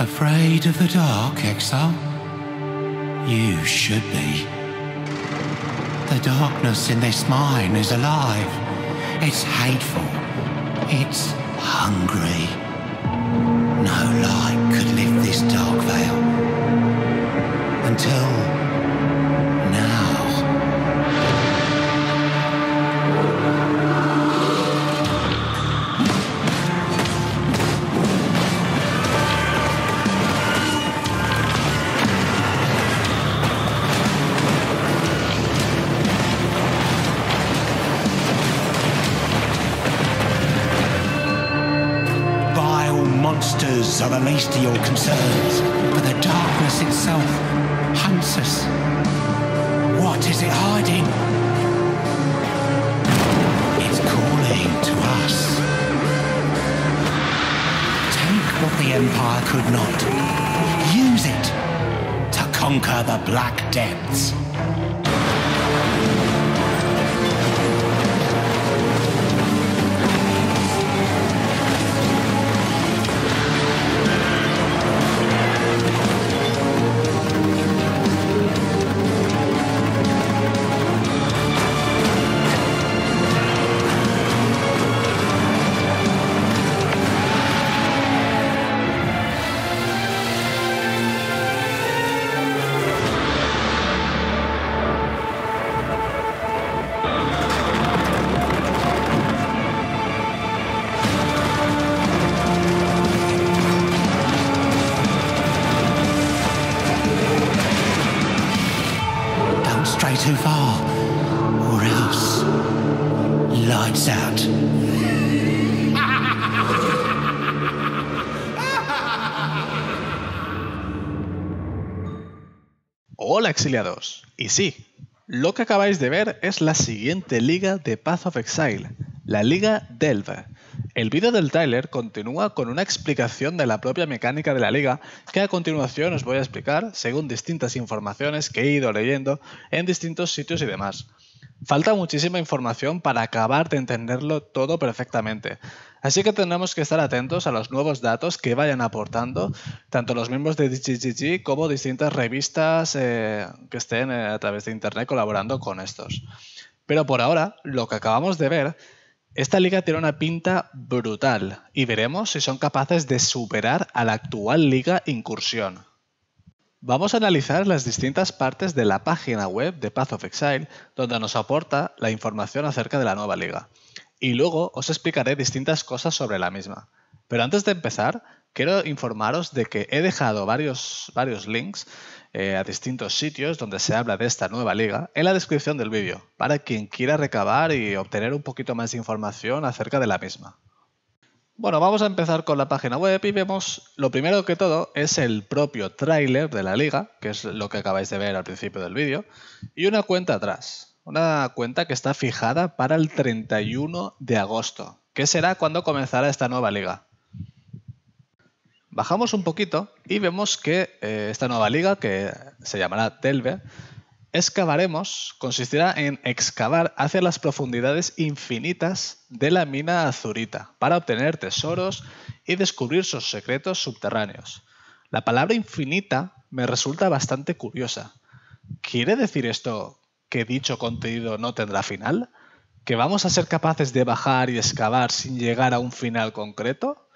Afraid of the dark, Exile? You should be. The darkness in this mine is alive. It's hateful. It's hungry. No light could lift this dark veil. Until are the least of your concerns, but the darkness itself hunts us. What is it hiding? It's calling to us. Take what the Empire could not. Use it to conquer the Black Depths. Y sí, lo que acabáis de ver es la siguiente liga de Path of Exile, la Liga Delve. El vídeo del Tyler continúa con una explicación de la propia mecánica de la liga que a continuación os voy a explicar según distintas informaciones que he ido leyendo en distintos sitios y demás. Falta muchísima información para acabar de entenderlo todo perfectamente, Así que tenemos que estar atentos a los nuevos datos que vayan aportando tanto los miembros de DGGG como distintas revistas eh, que estén eh, a través de Internet colaborando con estos. Pero por ahora, lo que acabamos de ver, esta liga tiene una pinta brutal y veremos si son capaces de superar a la actual liga Incursión. Vamos a analizar las distintas partes de la página web de Path of Exile donde nos aporta la información acerca de la nueva liga y luego os explicaré distintas cosas sobre la misma. Pero antes de empezar, quiero informaros de que he dejado varios, varios links eh, a distintos sitios donde se habla de esta nueva liga en la descripción del vídeo, para quien quiera recabar y obtener un poquito más de información acerca de la misma. Bueno, vamos a empezar con la página web y vemos, lo primero que todo es el propio tráiler de la liga, que es lo que acabáis de ver al principio del vídeo, y una cuenta atrás. Una cuenta que está fijada para el 31 de agosto, que será cuando comenzará esta nueva liga. Bajamos un poquito y vemos que eh, esta nueva liga, que se llamará Telve, excavaremos consistirá en excavar hacia las profundidades infinitas de la mina azurita para obtener tesoros y descubrir sus secretos subterráneos. La palabra infinita me resulta bastante curiosa. ¿Quiere decir esto que dicho contenido no tendrá final? ¿Que vamos a ser capaces de bajar y excavar sin llegar a un final concreto?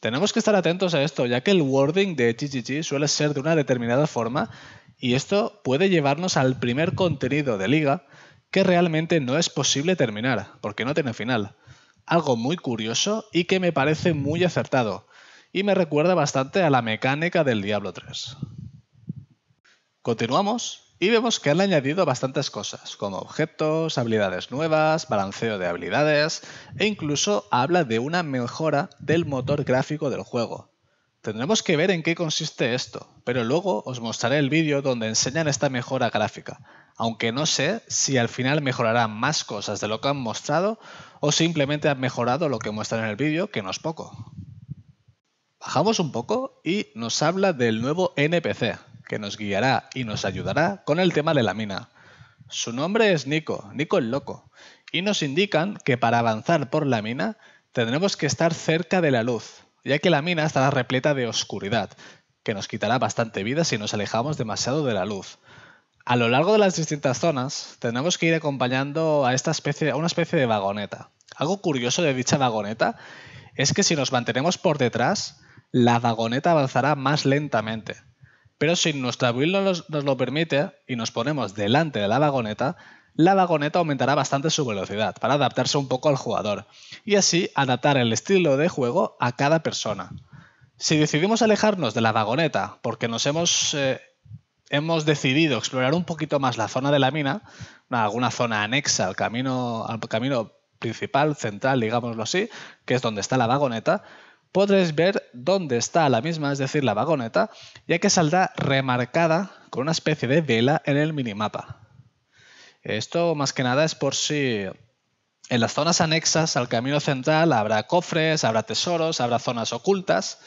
Tenemos que estar atentos a esto, ya que el wording de GGG suele ser de una determinada forma y esto puede llevarnos al primer contenido de liga que realmente no es posible terminar, porque no tiene final. Algo muy curioso y que me parece muy acertado, y me recuerda bastante a la mecánica del Diablo 3. Continuamos y vemos que han añadido bastantes cosas, como objetos, habilidades nuevas, balanceo de habilidades, e incluso habla de una mejora del motor gráfico del juego. Tendremos que ver en qué consiste esto, pero luego os mostraré el vídeo donde enseñan esta mejora gráfica, aunque no sé si al final mejorarán más cosas de lo que han mostrado o simplemente han mejorado lo que muestran en el vídeo, que no es poco. Bajamos un poco y nos habla del nuevo NPC, que nos guiará y nos ayudará con el tema de la mina. Su nombre es Nico, Nico el Loco, y nos indican que para avanzar por la mina tendremos que estar cerca de la luz, ya que la mina estará repleta de oscuridad, que nos quitará bastante vida si nos alejamos demasiado de la luz. A lo largo de las distintas zonas, tendremos que ir acompañando a, esta especie, a una especie de vagoneta. Algo curioso de dicha vagoneta es que si nos mantenemos por detrás, la vagoneta avanzará más lentamente, pero si nuestra build nos, lo permite y nos ponemos delante de la vagoneta, la vagoneta aumentará bastante su velocidad para adaptarse un poco al jugador y así adaptar el estilo de juego a cada persona. Si decidimos alejarnos de la vagoneta porque nos hemos, eh, hemos decidido explorar un poquito más la zona de la mina, alguna zona anexa al camino, al camino principal, central, digámoslo así, que es donde está la vagoneta, podréis ver dónde está la misma, es decir, la vagoneta, ya que saldrá remarcada con una especie de vela en el minimapa. Esto más que nada es por si en las zonas anexas al camino central habrá cofres, habrá tesoros, habrá zonas ocultas,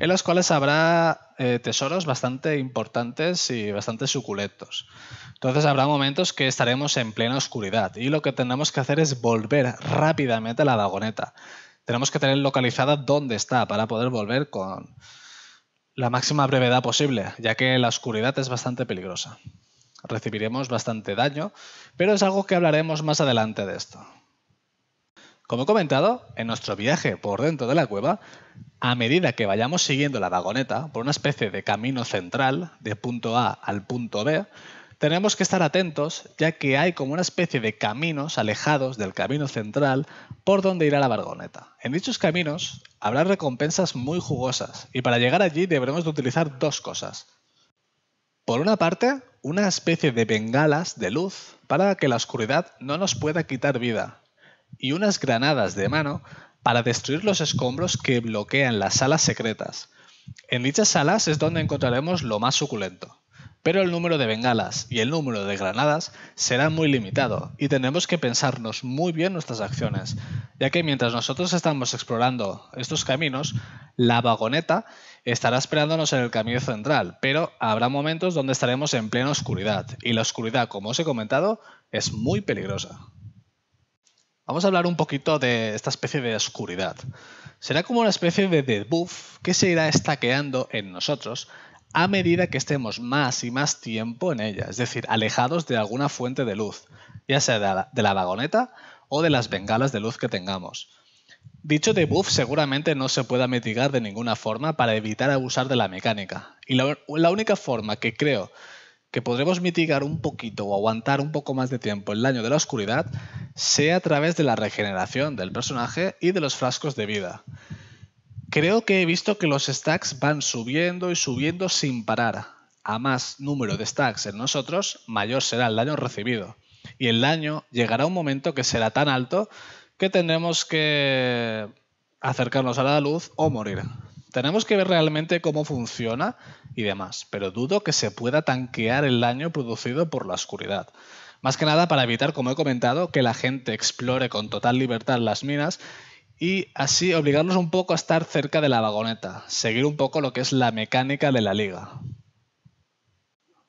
en las cuales habrá eh, tesoros bastante importantes y bastante suculentos. Entonces habrá momentos que estaremos en plena oscuridad y lo que tendremos que hacer es volver rápidamente a la vagoneta, tenemos que tener localizada dónde está para poder volver con la máxima brevedad posible, ya que la oscuridad es bastante peligrosa. Recibiremos bastante daño, pero es algo que hablaremos más adelante de esto. Como he comentado, en nuestro viaje por dentro de la cueva, a medida que vayamos siguiendo la vagoneta por una especie de camino central de punto A al punto B, tenemos que estar atentos ya que hay como una especie de caminos alejados del camino central por donde irá la bargoneta. En dichos caminos habrá recompensas muy jugosas y para llegar allí deberemos de utilizar dos cosas. Por una parte, una especie de bengalas de luz para que la oscuridad no nos pueda quitar vida y unas granadas de mano para destruir los escombros que bloquean las salas secretas. En dichas salas es donde encontraremos lo más suculento pero el número de bengalas y el número de granadas será muy limitado y tenemos que pensarnos muy bien nuestras acciones, ya que mientras nosotros estamos explorando estos caminos, la vagoneta estará esperándonos en el camino central, pero habrá momentos donde estaremos en plena oscuridad y la oscuridad, como os he comentado, es muy peligrosa. Vamos a hablar un poquito de esta especie de oscuridad. Será como una especie de debuff que se irá estaqueando en nosotros a medida que estemos más y más tiempo en ella, es decir, alejados de alguna fuente de luz, ya sea de la, vagoneta o de las bengalas de luz que tengamos. Dicho debuff seguramente no se pueda mitigar de ninguna forma para evitar abusar de la mecánica, y la, la única forma que creo que podremos mitigar un poquito o aguantar un poco más de tiempo el daño de la oscuridad sea a través de la regeneración del personaje y de los frascos de vida. Creo que he visto que los stacks van subiendo y subiendo sin parar. A más número de stacks en nosotros, mayor será el daño recibido. Y el daño llegará a un momento que será tan alto que tendremos que acercarnos a la luz o morir. Tenemos que ver realmente cómo funciona y demás, pero dudo que se pueda tanquear el daño producido por la oscuridad. Más que nada para evitar, como he comentado, que la gente explore con total libertad las minas y así obligarnos un poco a estar cerca de la vagoneta, seguir un poco lo que es la mecánica de la liga.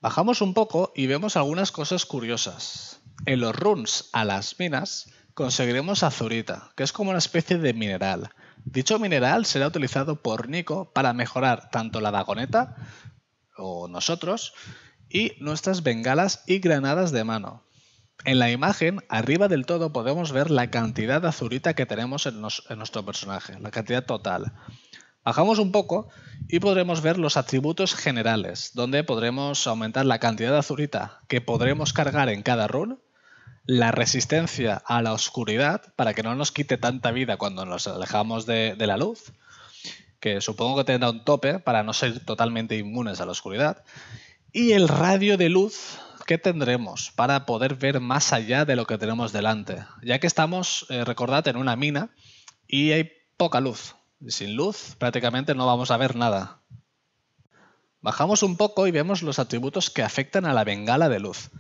Bajamos un poco y vemos algunas cosas curiosas. En los runs a las minas conseguiremos azurita, que es como una especie de mineral. Dicho mineral será utilizado por Nico para mejorar tanto la vagoneta, o nosotros, y nuestras bengalas y granadas de mano. En la imagen, arriba del todo, podemos ver la cantidad de azurita que tenemos en, nuestro personaje, la cantidad total. Bajamos un poco y podremos ver los atributos generales, donde podremos aumentar la cantidad de azurita que podremos cargar en cada run, la resistencia a la oscuridad, para que no nos quite tanta vida cuando nos alejamos de la luz, que supongo que tendrá un tope para no ser totalmente inmunes a la oscuridad, y el radio de luz Qué tendremos para poder ver más allá de lo que tenemos delante, ya que estamos, eh, recordad, en una mina y hay poca luz. Sin luz prácticamente no vamos a ver nada. Bajamos un poco y vemos los atributos que afectan a la bengala de luz.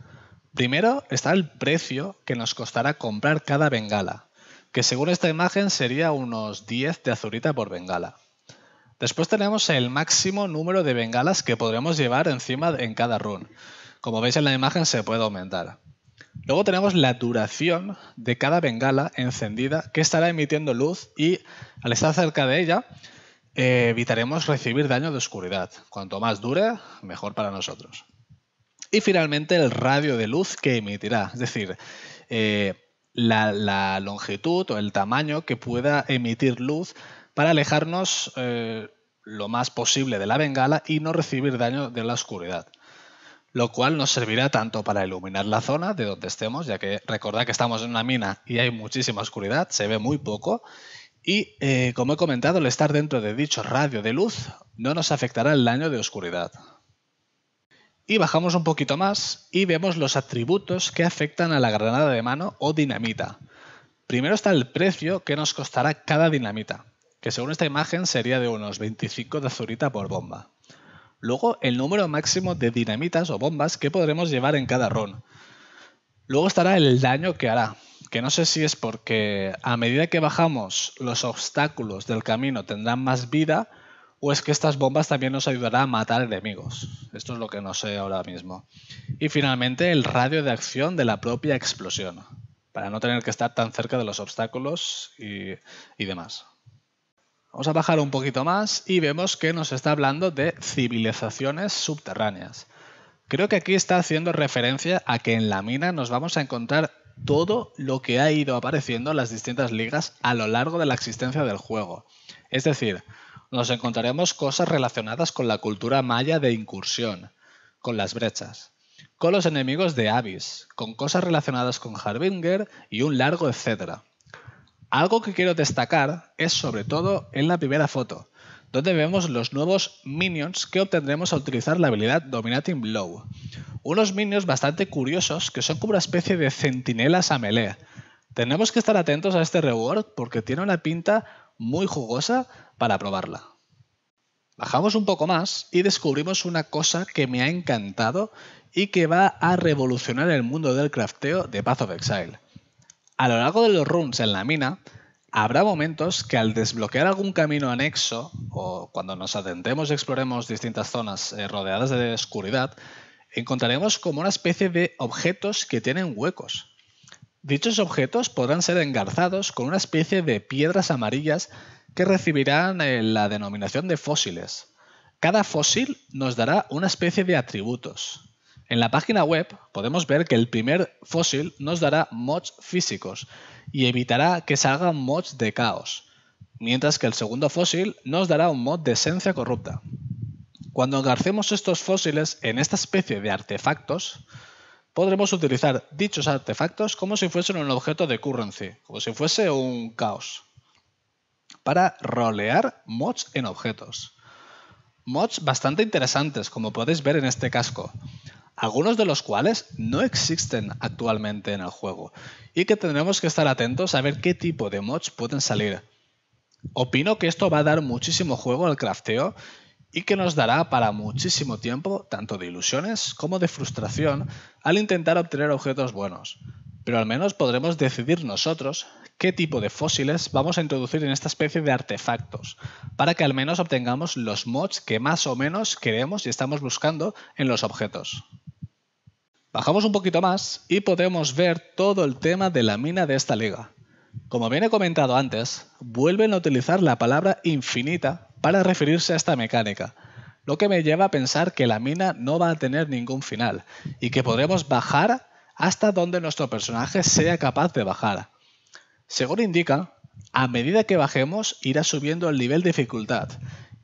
Primero está el precio que nos costará comprar cada bengala, que según esta imagen sería unos 10 de azurita por bengala. Después tenemos el máximo número de bengalas que podremos llevar encima en cada run, como veis en la imagen se puede aumentar. Luego tenemos la duración de cada bengala encendida que estará emitiendo luz y al estar cerca de ella eh, evitaremos recibir daño de oscuridad. Cuanto más dure, mejor para nosotros. Y finalmente el radio de luz que emitirá, es decir, eh, la, longitud o el tamaño que pueda emitir luz para alejarnos eh, lo más posible de la bengala y no recibir daño de la oscuridad lo cual nos servirá tanto para iluminar la zona de donde estemos, ya que recordad que estamos en una mina y hay muchísima oscuridad, se ve muy poco, y eh, como he comentado, el estar dentro de dicho radio de luz no nos afectará el daño de oscuridad. Y bajamos un poquito más y vemos los atributos que afectan a la granada de mano o dinamita. Primero está el precio que nos costará cada dinamita, que según esta imagen sería de unos 25 de azurita por bomba. Luego el número máximo de dinamitas o bombas que podremos llevar en cada run. Luego estará el daño que hará, que no sé si es porque a medida que bajamos los obstáculos del camino tendrán más vida o es que estas bombas también nos ayudarán a matar enemigos. Esto es lo que no sé ahora mismo. Y finalmente el radio de acción de la propia explosión, para no tener que estar tan cerca de los obstáculos y, y demás. Vamos a bajar un poquito más y vemos que nos está hablando de civilizaciones subterráneas. Creo que aquí está haciendo referencia a que en la mina nos vamos a encontrar todo lo que ha ido apareciendo en las distintas ligas a lo largo de la existencia del juego. Es decir, nos encontraremos cosas relacionadas con la cultura maya de incursión, con las brechas, con los enemigos de avis, con cosas relacionadas con Harbinger y un largo etcétera. Algo que quiero destacar es sobre todo en la primera foto, donde vemos los nuevos minions que obtendremos al utilizar la habilidad Dominating Blow. Unos minions bastante curiosos que son como una especie de centinelas a melee. Tenemos que estar atentos a este reward porque tiene una pinta muy jugosa para probarla. Bajamos un poco más y descubrimos una cosa que me ha encantado y que va a revolucionar el mundo del crafteo de Path of Exile. A lo largo de los runes en la mina, habrá momentos que al desbloquear algún camino anexo, o cuando nos atentemos y exploremos distintas zonas eh, rodeadas de oscuridad, encontraremos como una especie de objetos que tienen huecos. Dichos objetos podrán ser engarzados con una especie de piedras amarillas que recibirán eh, la denominación de fósiles. Cada fósil nos dará una especie de atributos, en la página web podemos ver que el primer fósil nos dará mods físicos y evitará que se hagan mods de caos, mientras que el segundo fósil nos dará un mod de esencia corrupta. Cuando engarcemos estos fósiles en esta especie de artefactos, podremos utilizar dichos artefactos como si fuesen un objeto de currency, como si fuese un caos, para rolear mods en objetos. Mods bastante interesantes, como podéis ver en este casco algunos de los cuales no existen actualmente en el juego y que tendremos que estar atentos a ver qué tipo de mods pueden salir. Opino que esto va a dar muchísimo juego al crafteo y que nos dará para muchísimo tiempo tanto de ilusiones como de frustración al intentar obtener objetos buenos, pero al menos podremos decidir nosotros qué tipo de fósiles vamos a introducir en esta especie de artefactos, para que al menos obtengamos los mods que más o menos queremos y estamos buscando en los objetos. Bajamos un poquito más y podemos ver todo el tema de la mina de esta liga. Como bien he comentado antes, vuelven a utilizar la palabra infinita para referirse a esta mecánica, lo que me lleva a pensar que la mina no va a tener ningún final y que podremos bajar hasta donde nuestro personaje sea capaz de bajar. Según indica, a medida que bajemos irá subiendo el nivel de dificultad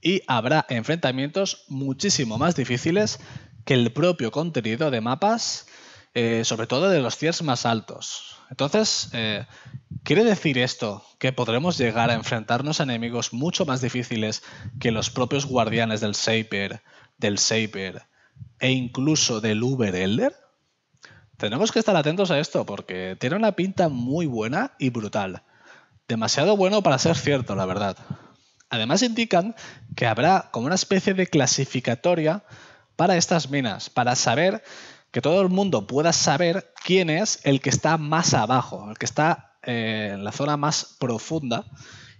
y habrá enfrentamientos muchísimo más difíciles que el propio contenido de mapas, eh, sobre todo de los tiers más altos. Entonces, eh, ¿quiere decir esto que podremos llegar a enfrentarnos a enemigos mucho más difíciles que los propios guardianes del Saper, del Saber e incluso del Uber Elder? Tenemos que estar atentos a esto porque tiene una pinta muy buena y brutal. Demasiado bueno para ser cierto, la verdad. Además indican que habrá como una especie de clasificatoria para estas minas, para saber que todo el mundo pueda saber quién es el que está más abajo, el que está eh, en la zona más profunda,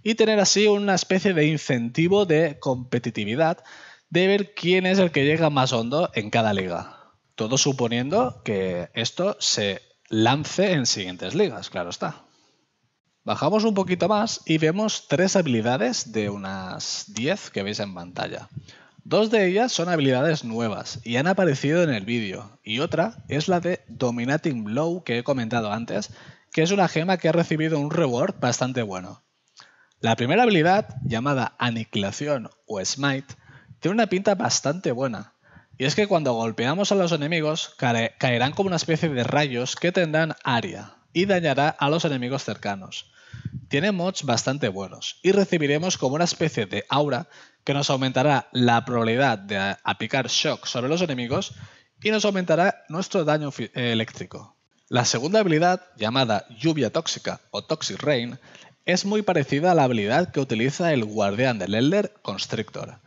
y tener así una especie de incentivo de competitividad de ver quién es el que llega más hondo en cada liga. Todo suponiendo que esto se lance en siguientes ligas, claro está. Bajamos un poquito más y vemos tres habilidades de unas 10 que veis en pantalla. Dos de ellas son habilidades nuevas y han aparecido en el vídeo, y otra es la de Dominating Blow que he comentado antes, que es una gema que ha recibido un reward bastante bueno. La primera habilidad, llamada Aniquilación o Smite, tiene una pinta bastante buena, y es que cuando golpeamos a los enemigos caerán como una especie de rayos que tendrán área y dañará a los enemigos cercanos. Tiene mods bastante buenos y recibiremos como una especie de aura que nos aumentará la probabilidad de aplicar shock sobre los enemigos y nos aumentará nuestro daño eh, eléctrico. La segunda habilidad, llamada Lluvia Tóxica o Toxic Rain, es muy parecida a la habilidad que utiliza el guardián del Elder Constrictor,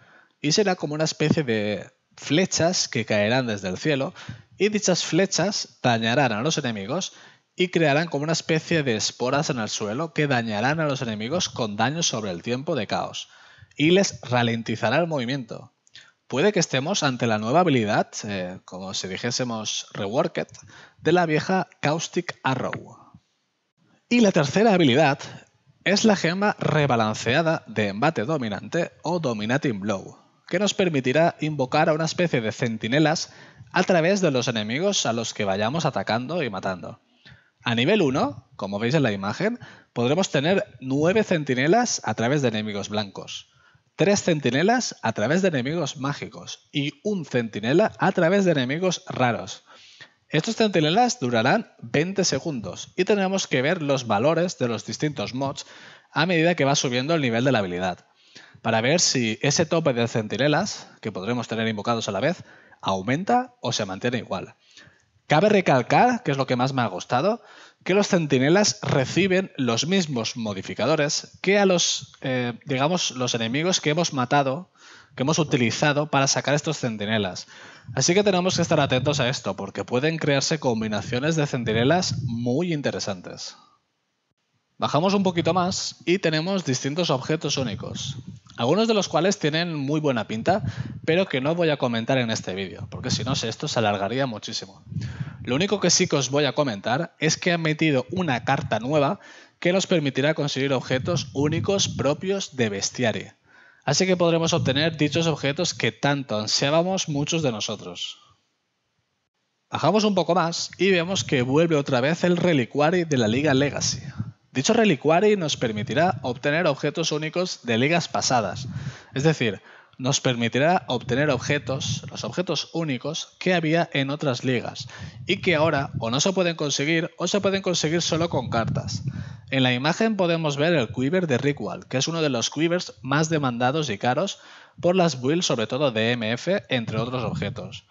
y será como una especie de flechas que caerán desde el cielo, y dichas flechas dañarán a los enemigos y crearán como una especie de esporas en el suelo que dañarán a los enemigos con daño sobre el tiempo de caos y les ralentizará el movimiento. Puede que estemos ante la nueva habilidad, eh, como si dijésemos reworked, de la vieja Caustic Arrow. Y la tercera habilidad es la gema rebalanceada de embate dominante o Dominating Blow, que nos permitirá invocar a una especie de centinelas a través de los enemigos a los que vayamos atacando y matando. A nivel 1, como veis en la imagen, podremos tener 9 centinelas a través de enemigos blancos tres centinelas a través de enemigos mágicos y un centinela a través de enemigos raros. Estos centinelas durarán 20 segundos y tenemos que ver los valores de los distintos mods a medida que va subiendo el nivel de la habilidad, para ver si ese tope de centinelas, que podremos tener invocados a la vez, aumenta o se mantiene igual. Cabe recalcar, que es lo que más me ha gustado, que los centinelas reciben los mismos modificadores que a los, eh, digamos, los enemigos que hemos matado, que hemos utilizado para sacar estos centinelas. Así que tenemos que estar atentos a esto, porque pueden crearse combinaciones de centinelas muy interesantes. Bajamos un poquito más y tenemos distintos objetos únicos algunos de los cuales tienen muy buena pinta, pero que no voy a comentar en este vídeo, porque si no, esto se alargaría muchísimo. Lo único que sí que os voy a comentar es que han metido una carta nueva que nos permitirá conseguir objetos únicos propios de Bestiary. Así que podremos obtener dichos objetos que tanto ansiábamos muchos de nosotros. Bajamos un poco más y vemos que vuelve otra vez el Reliquary de la Liga Legacy. Dicho reliquary nos permitirá obtener objetos únicos de ligas pasadas, es decir, nos permitirá obtener objetos, los objetos únicos que había en otras ligas y que ahora o no se pueden conseguir o se pueden conseguir solo con cartas. En la imagen podemos ver el Quiver de Ritual, que es uno de los Quivers más demandados y caros por las builds, sobre todo de MF, entre otros objetos.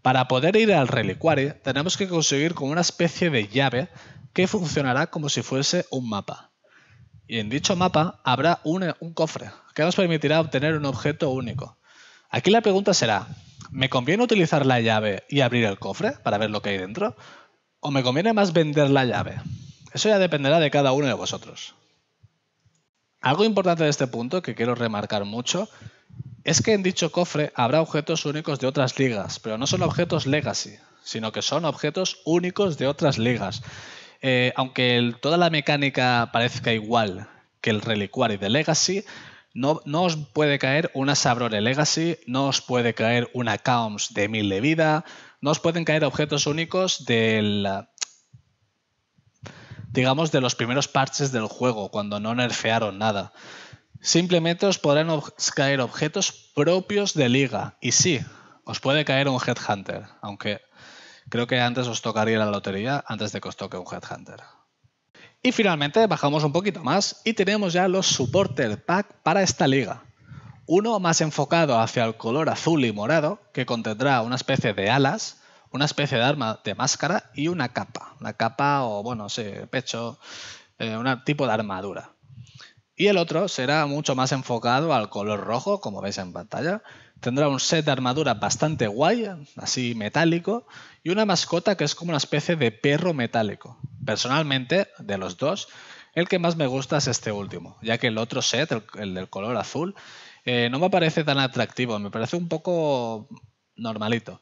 Para poder ir al reliquary tenemos que conseguir con una especie de llave que funcionará como si fuese un mapa. Y en dicho mapa habrá un, cofre que nos permitirá obtener un objeto único. Aquí la pregunta será, ¿me conviene utilizar la llave y abrir el cofre para ver lo que hay dentro? ¿O me conviene más vender la llave? Eso ya dependerá de cada uno de vosotros. Algo importante de este punto que quiero remarcar mucho es que en dicho cofre habrá objetos únicos de otras ligas, pero no son objetos legacy, sino que son objetos únicos de otras ligas. Eh, aunque toda la mecánica parezca igual que el relicuario de Legacy, no, os puede caer una Sabrore Legacy, no os puede caer una accounts de 1000 de vida, no os pueden caer objetos únicos del. digamos, de los primeros parches del juego, cuando no nerfearon nada. Simplemente os podrán caer objetos propios de liga. Y sí, os puede caer un Headhunter, aunque Creo que antes os tocaría la lotería antes de que os toque un Headhunter. Y finalmente bajamos un poquito más y tenemos ya los Supporter Pack para esta liga. Uno más enfocado hacia el color azul y morado, que contendrá una especie de alas, una especie de arma de máscara y una capa. Una capa o, bueno, sí, pecho, eh, un tipo de armadura. Y el otro será mucho más enfocado al color rojo, como veis en pantalla, Tendrá un set de armadura bastante guay, así metálico, y una mascota que es como una especie de perro metálico. Personalmente, de los dos, el que más me gusta es este último, ya que el otro set, el, del color azul, eh, no me parece tan atractivo, me parece un poco normalito.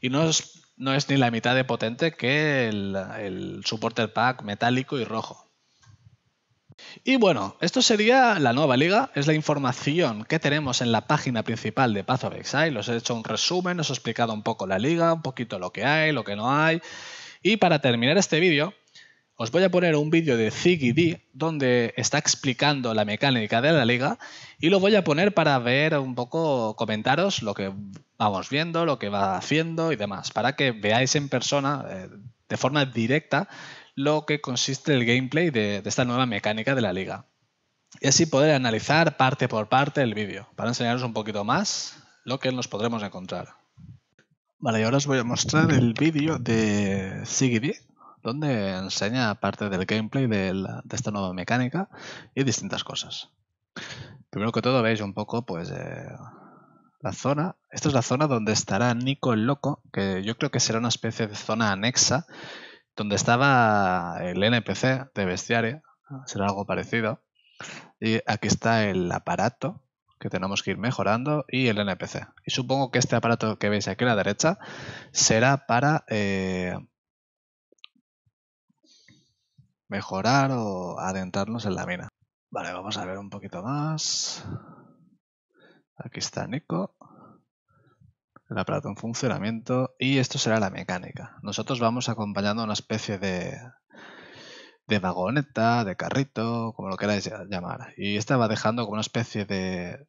Y no es, no es ni la mitad de potente que el, el supporter pack metálico y rojo. Y bueno, esto sería la nueva liga, es la información que tenemos en la página principal de Path of Exile. Os he hecho un resumen, os he explicado un poco la liga, un poquito lo que hay, lo que no hay. Y para terminar este vídeo, os voy a poner un vídeo de Ziggy donde está explicando la mecánica de la liga y lo voy a poner para ver un poco, comentaros lo que vamos viendo, lo que va haciendo y demás, para que veáis en persona, eh, de forma directa, lo que consiste el gameplay de, esta nueva mecánica de la liga. Y así poder analizar parte por parte el vídeo, para enseñaros un poquito más lo que nos podremos encontrar. Vale, y ahora os voy a mostrar el vídeo de Sigiri, donde enseña parte del gameplay de, esta nueva mecánica y distintas cosas. Primero que todo veis un poco pues eh, la zona. Esta es la zona donde estará Nico el Loco, que yo creo que será una especie de zona anexa donde estaba el NPC de bestiario, será algo parecido. Y aquí está el aparato que tenemos que ir mejorando y el NPC. Y supongo que este aparato que veis aquí a la derecha será para eh, mejorar o adentrarnos en la mina. Vale, vamos a ver un poquito más. Aquí está Nico el aparato en funcionamiento y esto será la mecánica. Nosotros vamos acompañando una especie de, de vagoneta, de carrito, como lo queráis llamar. Y esta va dejando como una especie de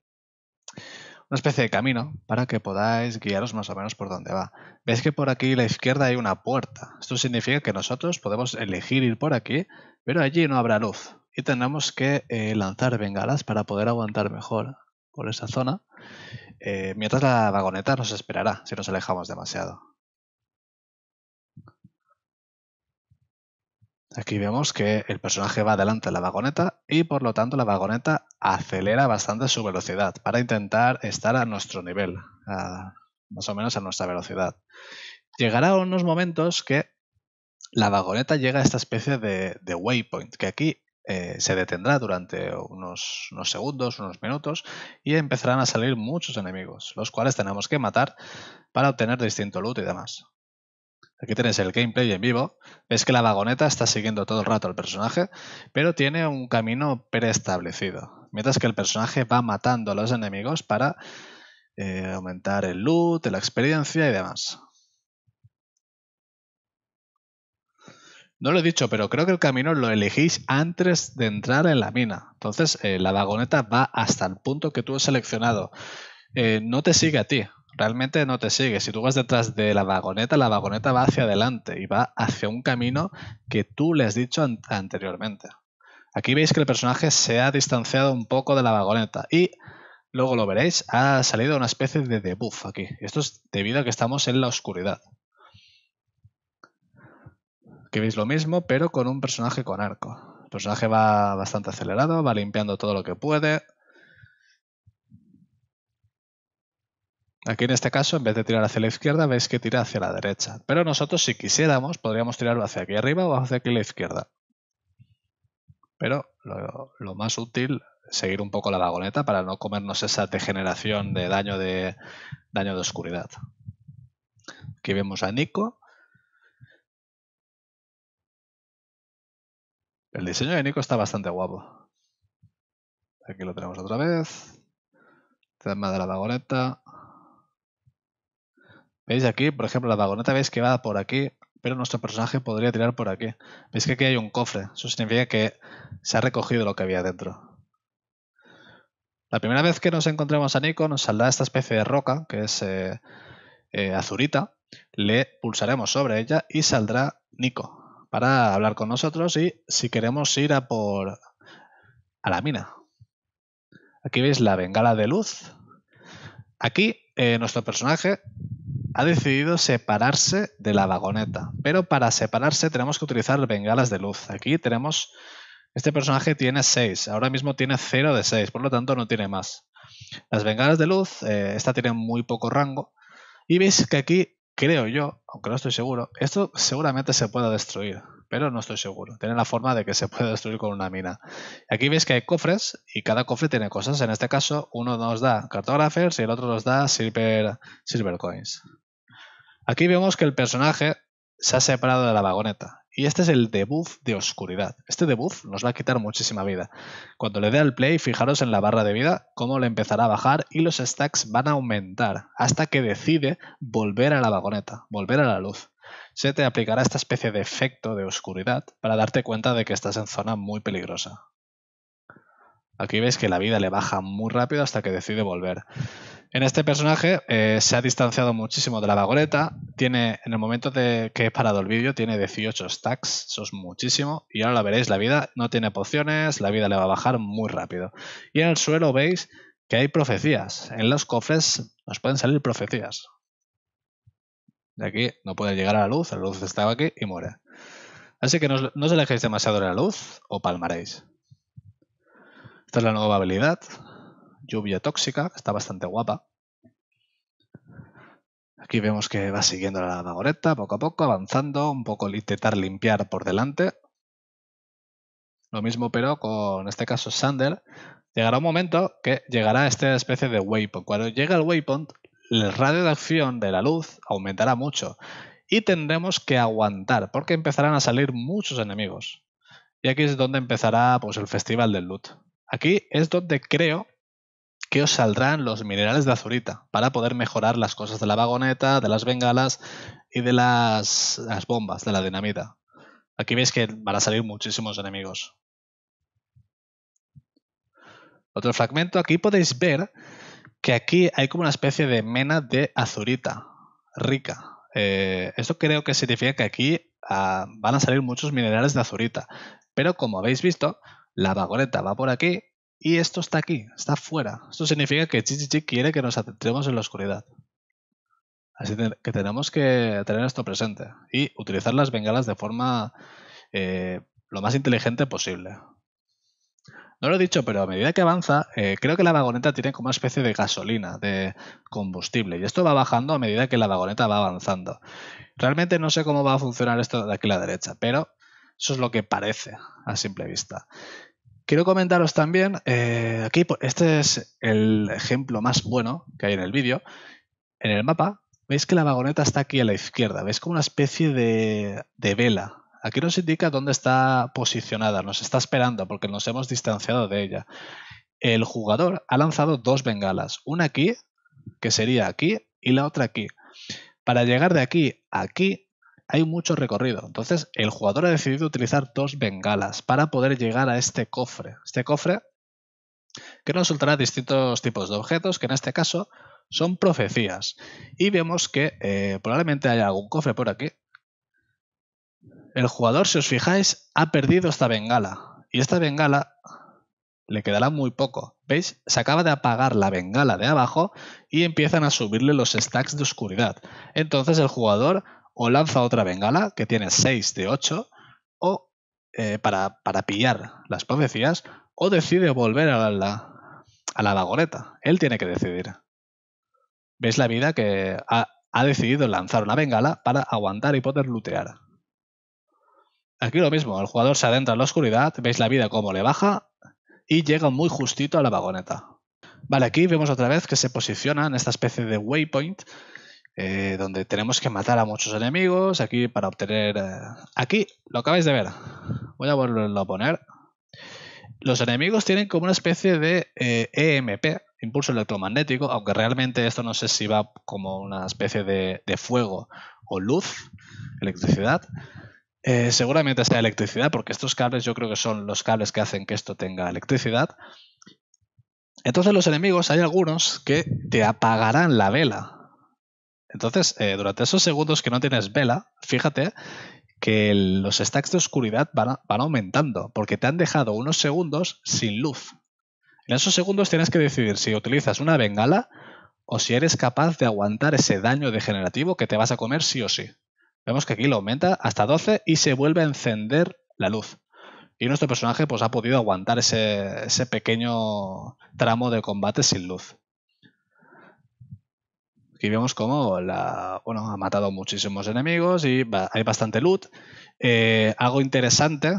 una especie de camino para que podáis guiaros más o menos por donde va. Veis que por aquí a la izquierda hay una puerta. Esto significa que nosotros podemos elegir ir por aquí, pero allí no habrá luz. Y tenemos que eh, lanzar bengalas para poder aguantar mejor por esa zona, eh, mientras la vagoneta nos esperará si nos alejamos demasiado. Aquí vemos que el personaje va adelante de la vagoneta y por lo tanto la vagoneta acelera bastante su velocidad para intentar estar a nuestro nivel, más o menos a nuestra velocidad. Llegará unos momentos que la vagoneta llega a esta especie de, de waypoint, que aquí eh, se detendrá durante unos, segundos, unos minutos, y empezarán a salir muchos enemigos, los cuales tenemos que matar para obtener distinto loot y demás. Aquí tenéis el gameplay en vivo. Ves que la vagoneta está siguiendo todo el rato al personaje, pero tiene un camino preestablecido. Mientras que el personaje va matando a los enemigos para eh, aumentar el loot, la experiencia y demás. No lo he dicho, pero creo que el camino lo elegís antes de entrar en la mina. Entonces, eh, la vagoneta va hasta el punto que tú has seleccionado. Eh, no te sigue a ti, realmente no te sigue. Si tú vas detrás de la vagoneta, la vagoneta va hacia adelante y va hacia un camino que tú le has dicho anteriormente. Aquí veis que el personaje se ha distanciado un poco de la vagoneta y luego lo veréis, ha salido una especie de debuff aquí. Esto es debido a que estamos en la oscuridad que veis lo mismo, pero con un personaje con arco. El personaje va bastante acelerado, va limpiando todo lo que puede. Aquí en este caso, en vez de tirar hacia la izquierda, veis que tira hacia la derecha. Pero nosotros, si quisiéramos, podríamos tirarlo hacia aquí arriba o hacia aquí a la izquierda. Pero lo, más útil es seguir un poco la vagoneta para no comernos esa degeneración de daño de, daño de oscuridad. Aquí vemos a Nico El diseño de Nico está bastante guapo. Aquí lo tenemos otra vez. Tema de la vagoneta. ¿Veis aquí? Por ejemplo, la vagoneta veis que va por aquí, pero nuestro personaje podría tirar por aquí. Veis que aquí hay un cofre. Eso significa que se ha recogido lo que había dentro. La primera vez que nos encontremos a Nico nos saldrá esta especie de roca, que es eh, eh, azurita. Le pulsaremos sobre ella y saldrá Nico para hablar con nosotros y si queremos ir a por a la mina. Aquí veis la bengala de luz. Aquí eh, nuestro personaje ha decidido separarse de la vagoneta, pero para separarse tenemos que utilizar bengalas de luz. Aquí tenemos, este personaje tiene 6, ahora mismo tiene 0 de 6, por lo tanto no tiene más. Las bengalas de luz, eh, esta tiene muy poco rango, y veis que aquí, creo yo, aunque no estoy seguro. Esto seguramente se pueda destruir, pero no estoy seguro. Tiene la forma de que se puede destruir con una mina. Aquí veis que hay cofres y cada cofre tiene cosas. En este caso, uno nos da cartógrafos y el otro nos da silver, silver coins. Aquí vemos que el personaje se ha separado de la vagoneta y este es el debuff de oscuridad. Este debuff nos va a quitar muchísima vida. Cuando le dé al play, fijaros en la barra de vida cómo le empezará a bajar y los stacks van a aumentar hasta que decide volver a la vagoneta, volver a la luz. Se te aplicará esta especie de efecto de oscuridad para darte cuenta de que estás en zona muy peligrosa. Aquí veis que la vida le baja muy rápido hasta que decide volver. En este personaje eh, se ha distanciado muchísimo de la vagoleta. Tiene, en el momento de que he parado el vídeo, tiene 18 stacks, eso es muchísimo. Y ahora lo veréis, la vida no tiene pociones, la vida le va a bajar muy rápido. Y en el suelo veis que hay profecías. En los cofres nos pueden salir profecías. De aquí no puede llegar a la luz, la luz estaba aquí y muere. Así que no, no os alejéis demasiado de la luz o palmaréis. Esta es la nueva habilidad. Lluvia tóxica, está bastante guapa. Aquí vemos que va siguiendo la vagoreta poco a poco, avanzando, un poco intentar limpiar por delante. Lo mismo pero con este caso Sander. Llegará un momento que llegará esta especie de waypoint. Cuando llegue el waypoint, el radio de acción de la luz aumentará mucho y tendremos que aguantar porque empezarán a salir muchos enemigos. Y aquí es donde empezará pues, el festival del loot. Aquí es donde creo que os saldrán los minerales de azurita para poder mejorar las cosas de la vagoneta, de las bengalas y de las, bombas, de la dinamita. Aquí veis que van a salir muchísimos enemigos. Otro fragmento, aquí podéis ver que aquí hay como una especie de mena de azurita rica. Eh, esto creo que significa que aquí ah, van a salir muchos minerales de azurita. Pero como habéis visto, la vagoneta va por aquí y esto está aquí, está fuera. Esto significa que Chichichi quiere que nos adentremos en la oscuridad. Así que tenemos que tener esto presente y utilizar las bengalas de forma eh, lo más inteligente posible. No lo he dicho, pero a medida que avanza, eh, creo que la vagoneta tiene como una especie de gasolina, de combustible, y esto va bajando a medida que la vagoneta va avanzando. Realmente no sé cómo va a funcionar esto de aquí a la derecha, pero eso es lo que parece a simple vista. Quiero comentaros también, eh, aquí este es el ejemplo más bueno que hay en el vídeo. En el mapa veis que la vagoneta está aquí a la izquierda, veis como una especie de, de vela. Aquí nos indica dónde está posicionada, nos está esperando porque nos hemos distanciado de ella. El jugador ha lanzado dos bengalas, una aquí, que sería aquí, y la otra aquí. Para llegar de aquí a aquí hay mucho recorrido. Entonces, el jugador ha decidido utilizar dos bengalas para poder llegar a este cofre. Este cofre que nos soltará distintos tipos de objetos, que en este caso son profecías. Y vemos que eh, probablemente haya algún cofre por aquí. El jugador, si os fijáis, ha perdido esta bengala. Y esta bengala le quedará muy poco. ¿Veis? Se acaba de apagar la bengala de abajo y empiezan a subirle los stacks de oscuridad. Entonces el jugador o lanza otra bengala, que tiene 6 de 8, o eh, para, pillar las profecías, o decide volver a la, a la vagoneta Él tiene que decidir. ¿Veis la vida que ha, ha decidido lanzar una bengala para aguantar y poder lootear? Aquí lo mismo, el jugador se adentra en la oscuridad, veis la vida como le baja y llega muy justito a la vagoneta. Vale, aquí vemos otra vez que se posiciona en esta especie de waypoint eh, donde tenemos que matar a muchos enemigos aquí para obtener... Eh, aquí, lo acabáis de ver. Voy a volverlo a poner. Los enemigos tienen como una especie de EMP, eh, e impulso electromagnético, aunque realmente esto no sé si va como una especie de, fuego o luz, electricidad. seguramente sea electricidad, porque estos cables yo creo que son los cables que hacen que esto tenga electricidad. Entonces los enemigos, hay algunos que te apagarán la vela. Entonces, eh, durante esos segundos que no tienes vela, fíjate que los stacks de oscuridad van, aumentando, porque te han dejado unos segundos sin luz. En esos segundos tienes que decidir si utilizas una bengala o si eres capaz de aguantar ese daño degenerativo que te vas a comer sí o sí. Vemos que aquí lo aumenta hasta 12 y se vuelve a encender la luz. Y nuestro personaje pues, ha podido aguantar ese pequeño tramo de combate sin luz. Aquí vemos cómo la, ha matado muchísimos enemigos y hay bastante loot. Eh, algo interesante,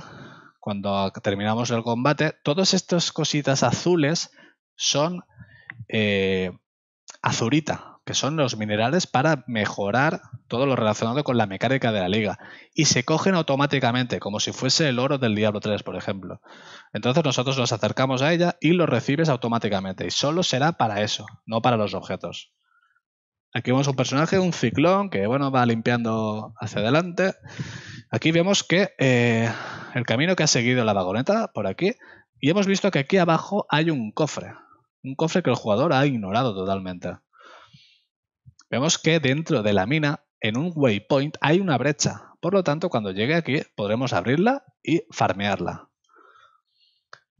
cuando terminamos el combate, todas estas cositas azules son eh, azurita, que son los minerales para mejorar todo lo relacionado con la mecánica de la liga. Y se cogen automáticamente, como si fuese el oro del Diablo 3, por ejemplo. Entonces nosotros nos acercamos a ella y lo recibes automáticamente. Y solo será para eso, no para los objetos. Aquí vemos un personaje, un ciclón, que bueno, va limpiando hacia adelante. Aquí vemos que eh, el camino que ha seguido la vagoneta por aquí. Y hemos visto que aquí abajo hay un cofre. Un cofre que el jugador ha ignorado totalmente. Vemos que dentro de la mina, en un waypoint, hay una brecha. Por lo tanto, cuando llegue aquí, podremos abrirla y farmearla.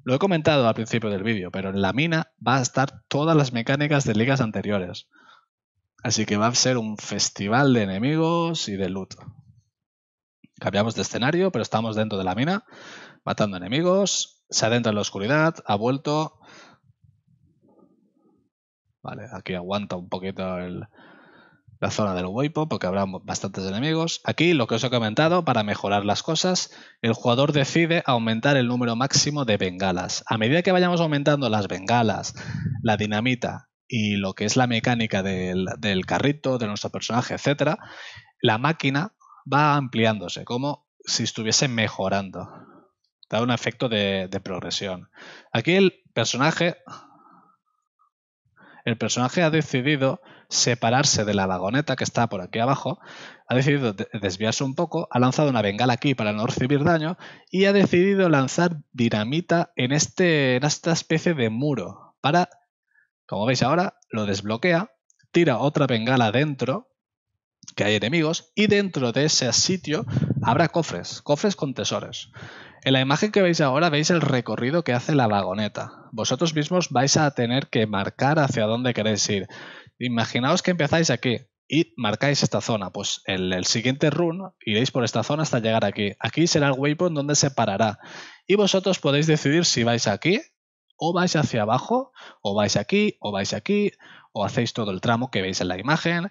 Lo he comentado al principio del vídeo, pero en la mina va a estar todas las mecánicas de ligas anteriores. Así que va a ser un festival de enemigos y de loot. Cambiamos de escenario, pero estamos dentro de la mina, matando enemigos. Se adentra en la oscuridad, ha vuelto. Vale, aquí aguanta un poquito la zona del wipo porque habrá bastantes enemigos. Aquí, lo que os he comentado, para mejorar las cosas, el jugador decide aumentar el número máximo de bengalas. A medida que vayamos aumentando las bengalas, la dinamita y lo que es la mecánica del, carrito, de nuestro personaje, etcétera, la máquina va ampliándose, como si estuviese mejorando. Da un efecto de, progresión. Aquí el personaje. El personaje ha decidido separarse de la vagoneta que está por aquí abajo, ha decidido desviarse un poco, ha lanzado una bengala aquí para no recibir daño y ha decidido lanzar dinamita en, este, en esta especie de muro para como veis ahora, lo desbloquea, tira otra bengala dentro, que hay enemigos, y dentro de ese sitio habrá cofres, cofres con tesoros. En la imagen que veis ahora veis el recorrido que hace la vagoneta. Vosotros mismos vais a tener que marcar hacia dónde queréis ir. Imaginaos que empezáis aquí y marcáis esta zona. Pues en el siguiente run iréis por esta zona hasta llegar aquí. Aquí será el waypoint donde se parará. Y vosotros podéis decidir si vais aquí o vais hacia abajo, o vais aquí, o vais aquí, o hacéis todo el tramo que veis en la imagen.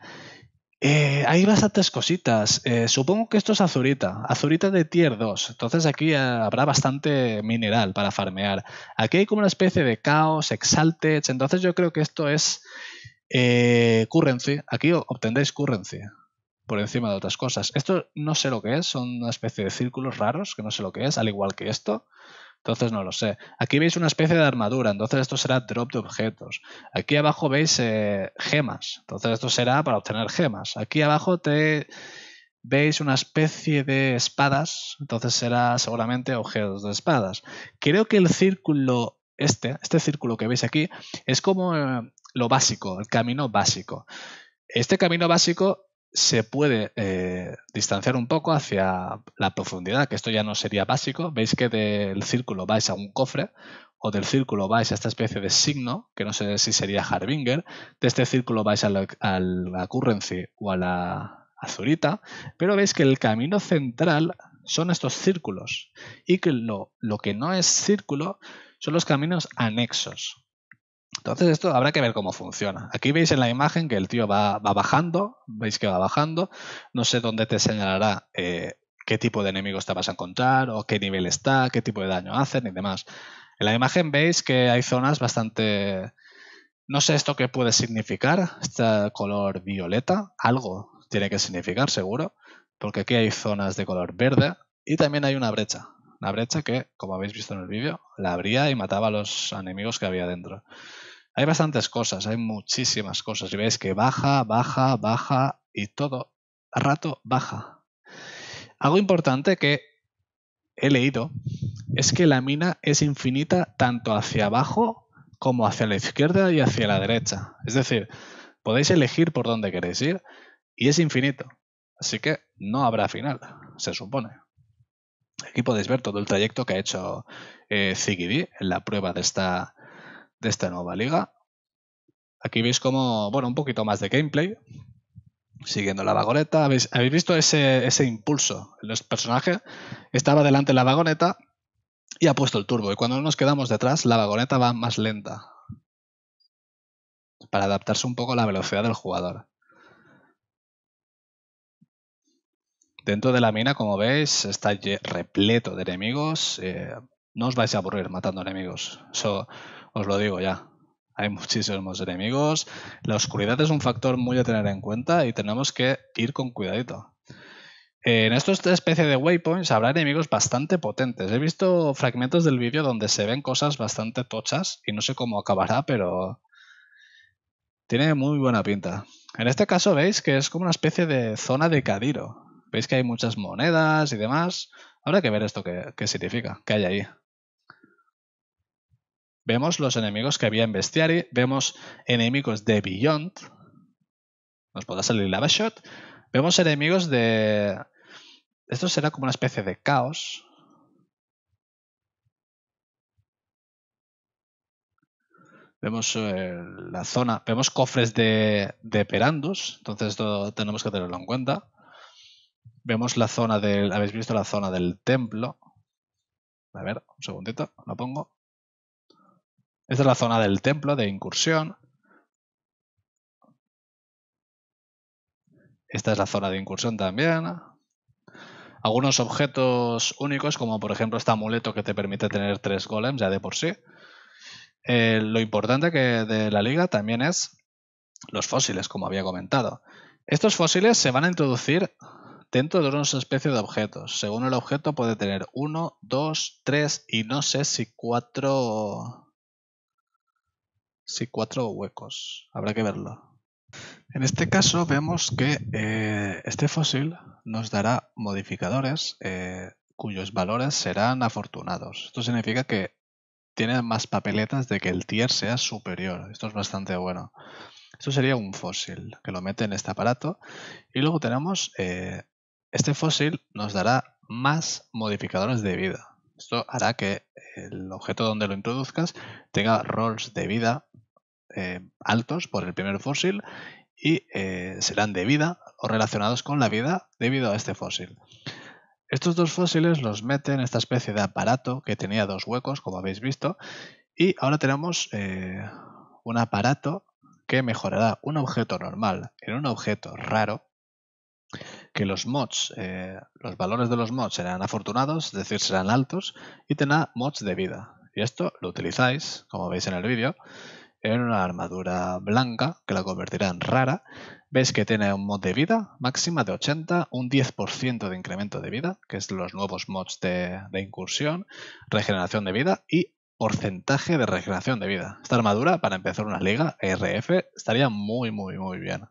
Eh, hay bastantes cositas. Eh, supongo que esto es azurita, azurita de tier 2. Entonces aquí habrá bastante mineral para farmear. Aquí hay como una especie de caos, exalted. Entonces yo creo que esto es eh, currency. Aquí obtendréis currency por encima de otras cosas. Esto no sé lo que es, son una especie de círculos raros que no sé lo que es, al igual que esto. Entonces no lo sé. Aquí veis una especie de armadura, entonces esto será drop de objetos. Aquí abajo veis eh, gemas, entonces esto será para obtener gemas. Aquí abajo te veis una especie de espadas, entonces será seguramente objetos de espadas. Creo que el círculo este, este círculo que veis aquí, es como eh, lo básico, el camino básico. Este camino básico se puede eh, distanciar un poco hacia la profundidad, que esto ya no sería básico. Veis que del círculo vais a un cofre o del círculo vais a esta especie de signo, que no sé si sería Harbinger, de este círculo vais a la, currency o a la azurita, pero veis que el camino central son estos círculos y que lo que no es círculo son los caminos anexos. Entonces esto habrá que ver cómo funciona. Aquí veis en la imagen que el tío va, bajando, veis que va bajando, no sé dónde te señalará eh, qué tipo de enemigos te vas a encontrar o qué nivel está, qué tipo de daño hacen y demás. En la imagen veis que hay zonas bastante... No sé esto qué puede significar, este color violeta, algo tiene que significar seguro, porque aquí hay zonas de color verde y también hay una brecha, una brecha que, como habéis visto en el vídeo, la abría y mataba a los enemigos que había dentro. Hay bastantes cosas, hay muchísimas cosas. Y veis que baja, baja, baja y todo rato baja. Algo importante que he leído es que la mina es infinita tanto hacia abajo como hacia la izquierda y hacia la derecha. Es decir, podéis elegir por dónde queréis ir y es infinito. Así que no habrá final, se supone. Aquí podéis ver todo el trayecto que ha hecho eh, en la prueba de esta de esta nueva liga. Aquí veis como, bueno, un poquito más de gameplay, siguiendo la vagoneta. ¿Habéis, visto ese, ese impulso? El personaje estaba delante de la vagoneta y ha puesto el turbo. Y cuando nos quedamos detrás, la vagoneta va más lenta. Para adaptarse un poco a la velocidad del jugador. Dentro de la mina, como veis, está repleto de enemigos. Eh, no os vais a aburrir matando enemigos. So, os lo digo ya. Hay muchísimos enemigos. La oscuridad es un factor muy a tener en cuenta y tenemos que ir con cuidadito. En esta especie de waypoints habrá enemigos bastante potentes. He visto fragmentos del vídeo donde se ven cosas bastante tochas y no sé cómo acabará, pero tiene muy buena pinta. En este caso veis que es como una especie de zona de Cadiro. Veis que hay muchas monedas y demás. Habrá que ver esto qué significa, que hay ahí. Vemos los enemigos que había en Bestiary, vemos enemigos de Beyond, nos podrá salir Lava Shot, vemos enemigos de... Esto será como una especie de caos. Vemos eh, la zona, vemos cofres de, de Perandus, entonces esto tenemos que tenerlo en cuenta. Vemos la zona del... ¿Habéis visto la zona del templo? A ver, un segundito, lo pongo. Esta es la zona del templo de incursión. Esta es la zona de incursión también. Algunos objetos únicos, como por ejemplo este amuleto que te permite tener tres golems ya de por sí. Eh, lo importante que de la liga también es los fósiles, como había comentado. Estos fósiles se van a introducir dentro de una especie de objetos. Según el objeto puede tener uno, dos, tres y no sé si cuatro si cuatro huecos. Habrá que verlo. En este caso vemos que eh, este fósil nos dará modificadores eh, cuyos valores serán afortunados. Esto significa que tiene más papeletas de que el tier sea superior. Esto es bastante bueno. Esto sería un fósil que lo mete en este aparato. Y luego tenemos eh, este fósil nos dará más modificadores de vida. Esto hará que el objeto donde lo introduzcas tenga rolls de vida eh, altos por el primer fósil y eh, serán de vida o relacionados con la vida debido a este fósil. Estos dos fósiles los mete en esta especie de aparato que tenía dos huecos, como habéis visto, y ahora tenemos eh, un aparato que mejorará un objeto normal en un objeto raro que los mods, eh, los valores de los mods serán afortunados, es decir, serán altos, y tendrá mods de vida. Y esto lo utilizáis, como veis en el vídeo, en una armadura blanca que la convertirá en rara. Veis que tiene un mod de vida máxima de 80, un 10% de incremento de vida, que es los nuevos mods de, de incursión, regeneración de vida y porcentaje de regeneración de vida. Esta armadura, para empezar una liga e RF, estaría muy, muy, muy bien.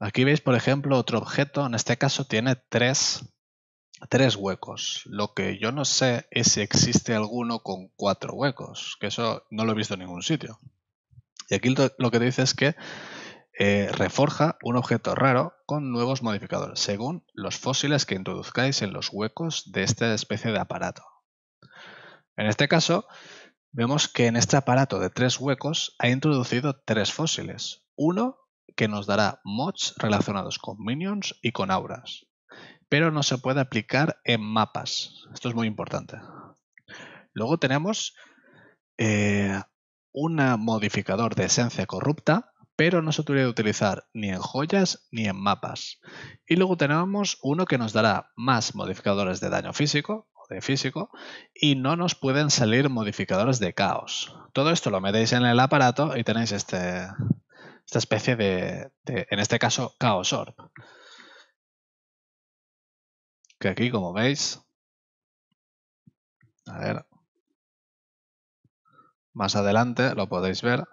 Aquí veis, por ejemplo, otro objeto, en este caso tiene tres, huecos. Lo que yo no sé es si existe alguno con cuatro huecos, que eso no lo he visto en ningún sitio. Y aquí lo que dice es que eh, reforja un objeto raro con nuevos modificadores, según los fósiles que introduzcáis en los huecos de esta especie de aparato. En este caso, vemos que en este aparato de tres huecos ha introducido tres fósiles. Uno que nos dará mods relacionados con minions y con auras, pero no se puede aplicar en mapas. Esto es muy importante. Luego tenemos eh, un modificador de esencia corrupta, pero no se puede utilizar ni en joyas ni en mapas. Y luego tenemos uno que nos dará más modificadores de daño físico, o de físico y no nos pueden salir modificadores de caos. Todo esto lo metéis en el aparato y tenéis este, esta especie de, en este caso, Chaos Orb. Que aquí, como veis, a ver, más adelante lo podéis ver,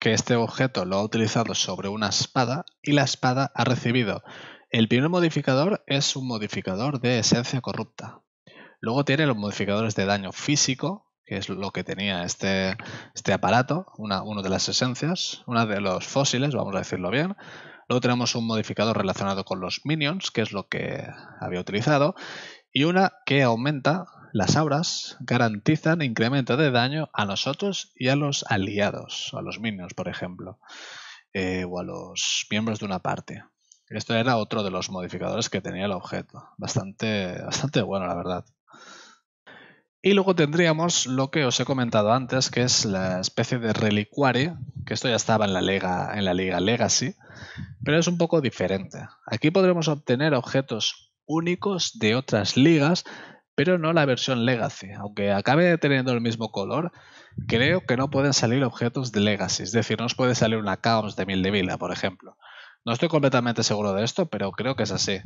que este objeto lo ha utilizado sobre una espada y la espada ha recibido. El primer modificador es un modificador de esencia corrupta. Luego tiene los modificadores de daño físico, que es lo que tenía este, este aparato, una, de las esencias, una de los fósiles, vamos a decirlo bien. Luego tenemos un modificador relacionado con los minions, que es lo que había utilizado, y una que aumenta las auras, garantizan incremento de daño a nosotros y a los aliados, a los minions, por ejemplo, eh, o a los miembros de una parte. Esto era otro de los modificadores que tenía el objeto. Bastante, bastante bueno, la verdad. Y luego tendríamos lo que os he comentado antes, que es la especie de relicuario, que esto ya estaba en la liga, en la liga Legacy, pero es un poco diferente. Aquí podremos obtener objetos únicos de otras ligas, pero no la versión Legacy. Aunque acabe teniendo el mismo color, creo que no pueden salir objetos de Legacy. Es decir, no os puede salir una Caos de Mil de Vila, por ejemplo. No estoy completamente seguro de esto, pero creo que es así.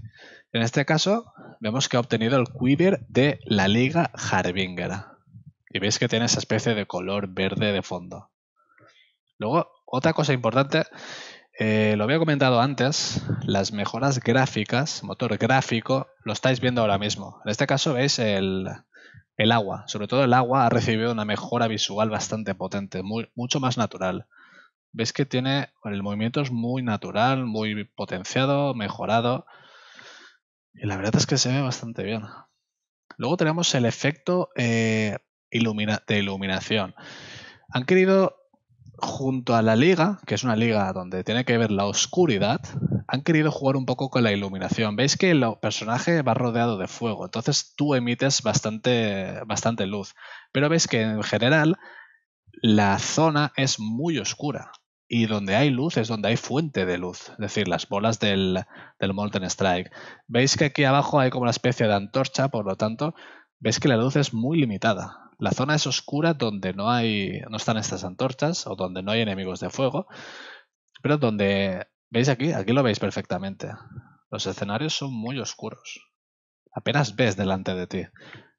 En este caso, vemos que ha obtenido el Quiver de la Liga Harbinger. Y veis que tiene esa especie de color verde de fondo. Luego, otra cosa importante, eh, lo había comentado antes, las mejoras gráficas, motor gráfico, lo estáis viendo ahora mismo. En este caso veis el, el agua, sobre todo el agua ha recibido una mejora visual bastante potente, muy, mucho más natural ves que tiene, el movimiento es muy natural, muy potenciado, mejorado. Y la verdad es que se ve bastante bien. Luego tenemos el efecto eh, de iluminación. Han querido, junto a la liga, que es una liga donde tiene que ver la oscuridad, han querido jugar un poco con la iluminación. Veis que el personaje va rodeado de fuego, entonces tú emites bastante, bastante luz. Pero veis que en general la zona es muy oscura y donde hay luz es donde hay fuente de luz, es decir, las bolas del, del Molten Strike. Veis que aquí abajo hay como una especie de antorcha, por lo tanto, veis que la luz es muy limitada. La zona es oscura donde no hay no están estas antorchas o donde no hay enemigos de fuego, pero donde veis aquí, aquí lo veis perfectamente. Los escenarios son muy oscuros. Apenas ves delante de ti.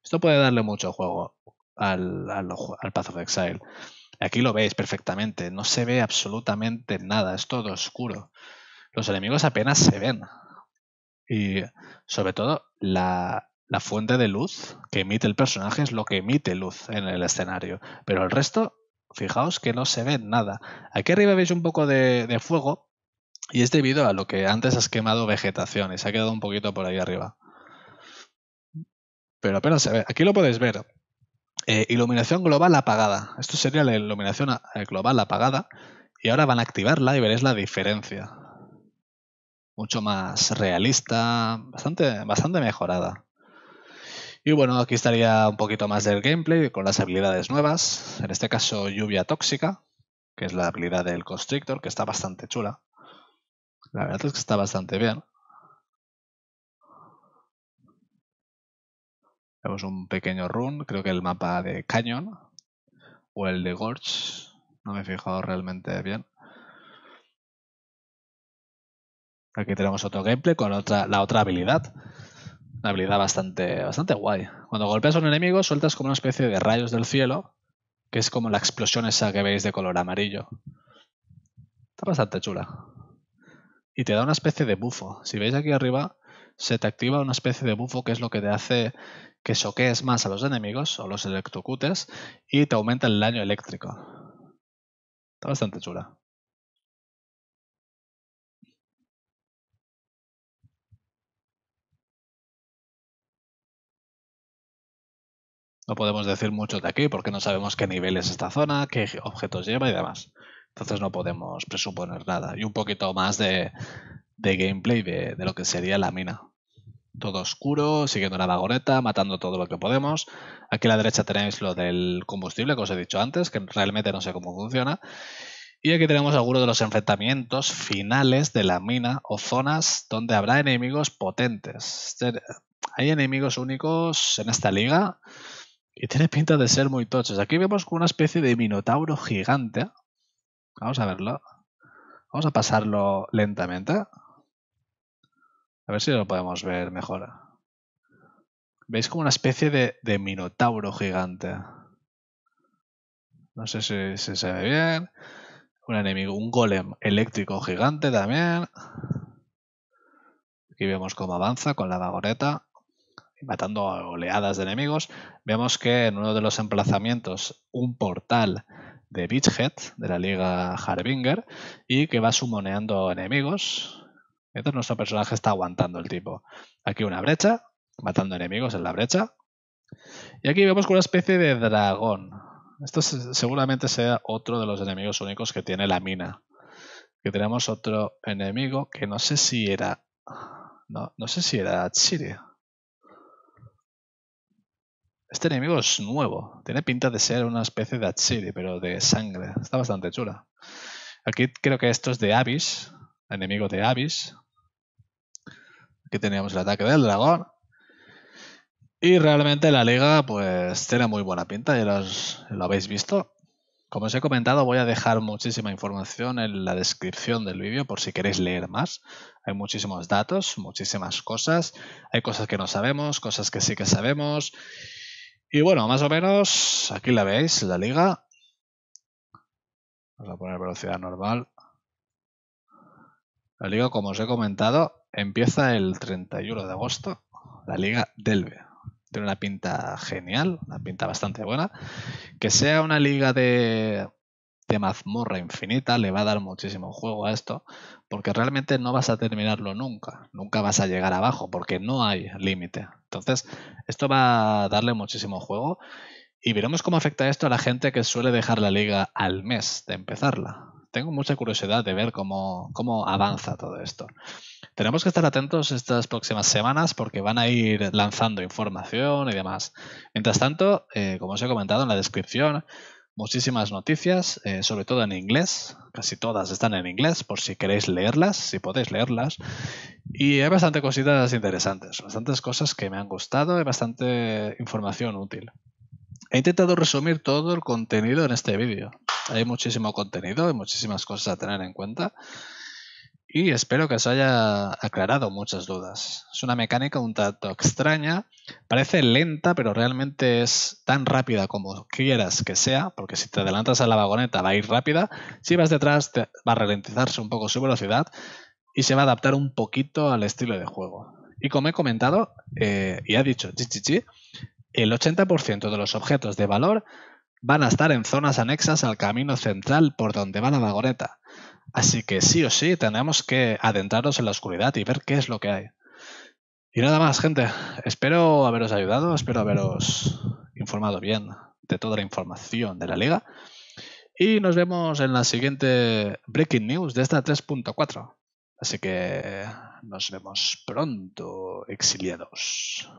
Esto puede darle mucho juego al, al, al Path of Exile. Aquí lo veis perfectamente, no se ve absolutamente nada, es todo oscuro. Los enemigos apenas se ven. Y sobre todo, la, fuente de luz que emite el personaje es lo que emite luz en el escenario. Pero el resto, fijaos que no se ve nada. Aquí arriba veis un poco de, de fuego y es debido a lo que antes has quemado vegetación y se ha quedado un poquito por ahí arriba. Pero apenas se ve. Aquí lo podéis ver. Eh, iluminación global apagada. Esto sería la iluminación eh, global apagada. Y ahora van a activarla y veréis la diferencia. Mucho más realista, bastante, bastante mejorada. Y bueno, aquí estaría un poquito más del gameplay con las habilidades nuevas. En este caso, lluvia tóxica, que es la habilidad del Constrictor, que está bastante chula. La verdad es que está bastante bien. Tenemos un pequeño run, creo que el mapa de Canyon o el de Gorge, no me he fijado realmente bien. Aquí tenemos otro gameplay con otra, la otra habilidad. Una habilidad bastante, bastante guay. Cuando golpeas a un enemigo, sueltas como una especie de rayos del cielo, que es como la explosión esa que veis de color amarillo. Está bastante chula. Y te da una especie de bufo. Si veis aquí arriba, se te activa una especie de bufo que es lo que te hace que choquees más a los enemigos o los electrocutes y te aumenta el daño eléctrico. Está bastante chula. No podemos decir mucho de aquí porque no sabemos qué nivel es esta zona, qué objetos lleva y demás. Entonces no podemos presuponer nada. Y un poquito más de, gameplay de lo que sería la mina todo oscuro, siguiendo la vagoneta, matando todo lo que podemos. Aquí a la derecha tenéis lo del combustible, que os he dicho antes, que realmente no sé cómo funciona. Y aquí tenemos algunos de los enfrentamientos finales de la mina o zonas donde habrá enemigos potentes. Hay enemigos únicos en esta liga y tiene pinta de ser muy tochos. Aquí vemos una especie de minotauro gigante. Vamos a verlo. Vamos a pasarlo lentamente. A ver si lo podemos ver mejor. Veis como una especie de, minotauro gigante. No sé si, se ve bien. Un enemigo, un golem eléctrico gigante también. Aquí vemos cómo avanza con la vagoneta. matando oleadas de enemigos. Vemos que en uno de los emplazamientos, un portal de Beachhead, de la liga Harbinger, y que va sumoneando enemigos nuestro personaje está aguantando el tipo. Aquí una brecha, matando enemigos en la brecha. Y aquí vemos una especie de dragón. Esto seguramente sea otro de los enemigos únicos que tiene la mina. Que tenemos otro enemigo que no sé si era... No, no sé si era Chiri. Este enemigo es nuevo. Tiene pinta de ser una especie de Achiri, pero de sangre. Está bastante chula. Aquí creo que esto es de Abyss. Enemigo de Abyss. Aquí teníamos el ataque del dragón. Y realmente la liga pues tiene muy buena pinta, ya lo habéis visto. Como os he comentado, voy a dejar muchísima información en la descripción del vídeo por si queréis leer más. Hay muchísimos datos, muchísimas cosas. Hay cosas que no sabemos, cosas que sí que sabemos. Y bueno, más o menos, aquí la veis, la liga. Vamos a poner velocidad normal. La liga, como os he comentado, Empieza el 31 de agosto la Liga Delve. Tiene una pinta genial, una pinta bastante buena. Que sea una liga de, de mazmorra infinita le va a dar muchísimo juego a esto, porque realmente no vas a terminarlo nunca, nunca vas a llegar abajo, porque no hay límite. Entonces, esto va a darle muchísimo juego y veremos cómo afecta esto a la gente que suele dejar la liga al mes de empezarla. Tengo mucha curiosidad de ver cómo, cómo avanza todo esto tenemos que estar atentos estas próximas semanas porque van a ir lanzando información y demás. Mientras tanto, eh, como os he comentado en la descripción, muchísimas noticias, eh, sobre todo en inglés. Casi todas están en inglés, por si queréis leerlas, si podéis leerlas. Y hay bastante cositas interesantes, bastantes cosas que me han gustado, y bastante información útil. He intentado resumir todo el contenido en este vídeo. Hay muchísimo contenido, hay muchísimas cosas a tener en cuenta y espero que os haya aclarado muchas dudas. Es una mecánica un tanto extraña, parece lenta, pero realmente es tan rápida como quieras que sea, porque si te adelantas a la vagoneta va a ir rápida, si vas detrás va a ralentizarse un poco su velocidad y se va a adaptar un poquito al estilo de juego. Y como he comentado eh, y ha dicho Chichichi, el 80% de los objetos de valor van a estar en zonas anexas al camino central por donde va la vagoneta. Así que sí o sí tenemos que adentrarnos en la oscuridad y ver qué es lo que hay. Y nada más, gente. Espero haberos ayudado, espero haberos informado bien de toda la información de la liga. Y nos vemos en la siguiente Breaking News de esta 3.4. Así que nos vemos pronto, exiliados.